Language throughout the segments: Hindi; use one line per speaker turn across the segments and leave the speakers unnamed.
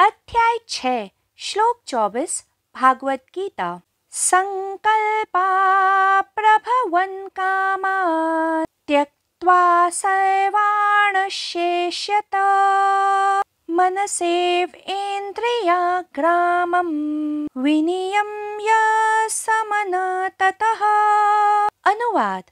अध्याय छः श्लोक चौबीस भागवत गीता संकल्पा प्रभवन कामा त्यक्त्वा सर्वाणशेष्यत मनसेव इन्द्रिया ग्रामं विनियम्य समनततः अनुवाद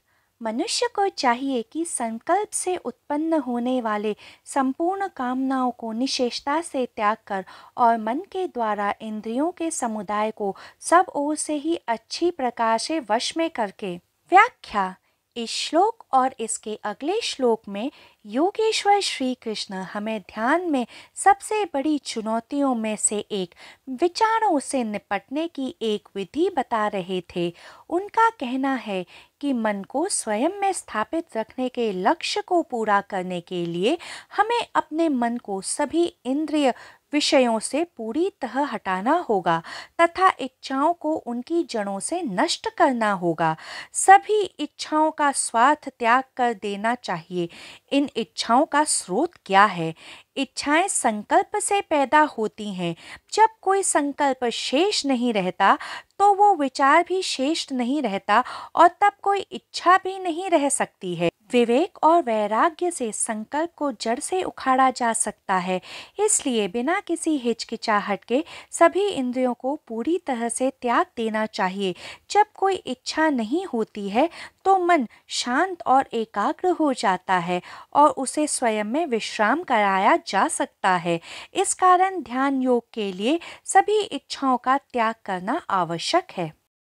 मनुष्य को चाहिए कि संकल्प से उत्पन्न होने वाले संपूर्ण कामनाओं को निशेषता से त्याग कर और मन के द्वारा इंद्रियों के समुदाय को सब ओर से ही अच्छी प्रकार से वश में करके व्याख्या इस श्लोक और इसके अगले श्लोक में योगेश्वर श्री कृष्ण हमें ध्यान में सबसे बड़ी चुनौतियों में से एक विचारों से निपटने की एक विधि बता रहे थे उनका कहना है कि मन को स्वयं में स्थापित रखने के लक्ष्य को पूरा करने के लिए हमें अपने मन को सभी इंद्रिय विषयों से पूरी तरह हटाना होगा तथा इच्छाओं को उनकी जड़ों से नष्ट करना होगा सभी इच्छाओं का स्वार्थ त्याग कर देना चाहिए इन इच्छाओं का स्रोत क्या है इच्छाएं संकल्प से पैदा होती हैं जब कोई संकल्प शेष नहीं रहता तो वो विचार भी शेष नहीं रहता और तब कोई इच्छा भी नहीं रह सकती है विवेक और वैराग्य से संकल्प को जड़ से उखाड़ा जा सकता है इसलिए बिना किसी हिचकिचाहट के सभी इंद्रियों को पूरी तरह से त्याग देना चाहिए जब कोई इच्छा नहीं होती है तो मन शांत और एकाग्र हो जाता है और उसे स्वयं में विश्राम कराया जा सकता है इस कारण ध्यान योग के लिए सभी इच्छाओं का त्याग करना आवश्यक है